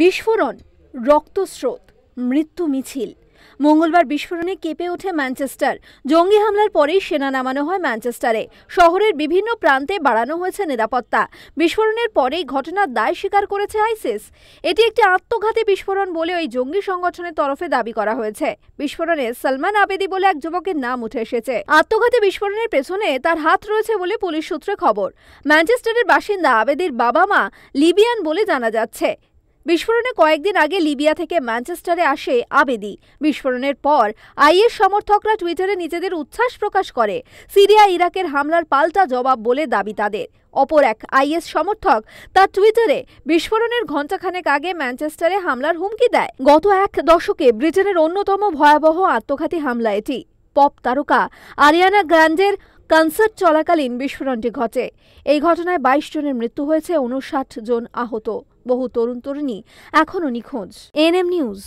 বিস্ফোরণ রক্তস্রোত মৃত্যু মিছিল মঙ্গলবার বিস্ফোরণে কেঁপে ওঠে ম্যানচেস্টার জঙ্গি হামলার পরেই সেনা নামানো হয় ম্যানচেস্টারে শহরের বিভিন্ন প্রান্তে বাড়ানো হয়েছে নিরাপত্তা বিস্ফোরণের পরেই ঘটনার দায় স্বীকার করেছে আইসিস এটি একটি আত্মঘাতী বিস্ফোরণ বলে ওই জঙ্গি সংগঠনের তরফে দাবি করা হয়েছে বিস্ফোরণে সালমান আবেদি বলে এক যুবকের নাম উঠে এসেছে আত্মঘাতী বিস্ফোরণের পেছনে তার হাত রয়েছে বলে পুলিশ সূত্রে খবর ম্যানচেস্টারের বাসিন্দা আবেদির বাবা মা লিবিয়ান বলে জানা যাচ্ছে বিস্ফোরণে কয়েকদিন আগে লিবিয়া থেকে ম্যানচেস্টারে আসে আবেদি বিস্ফোরণের পর আইএস সমর্থকরা টুইটারে নিজেদের উচ্ছ্বাস প্রকাশ করে সিরিয়া ইরাকের হামলার পাল্টা জবাব বলে দাবি তাদের অপর এক আইএস সমর্থক তার টুইটারে বিস্ফোরণের ঘণ্টাখানেক আগে ম্যানচেস্টারে হামলার হুমকি দেয় গত এক দশকে ব্রিটেনের অন্যতম ভয়াবহ আত্মঘাতী হামলা এটি পপ তারকা আরিয়ানা গ্র্যান্ডের কনসার্ট চলাকালীন বিস্ফোরণটি ঘটে এই ঘটনায় বাইশ জনের মৃত্যু হয়েছে উনষাট জন আহত বহু তরুণ তরুণী এখনও নিখোঁজ এনএম নিউজ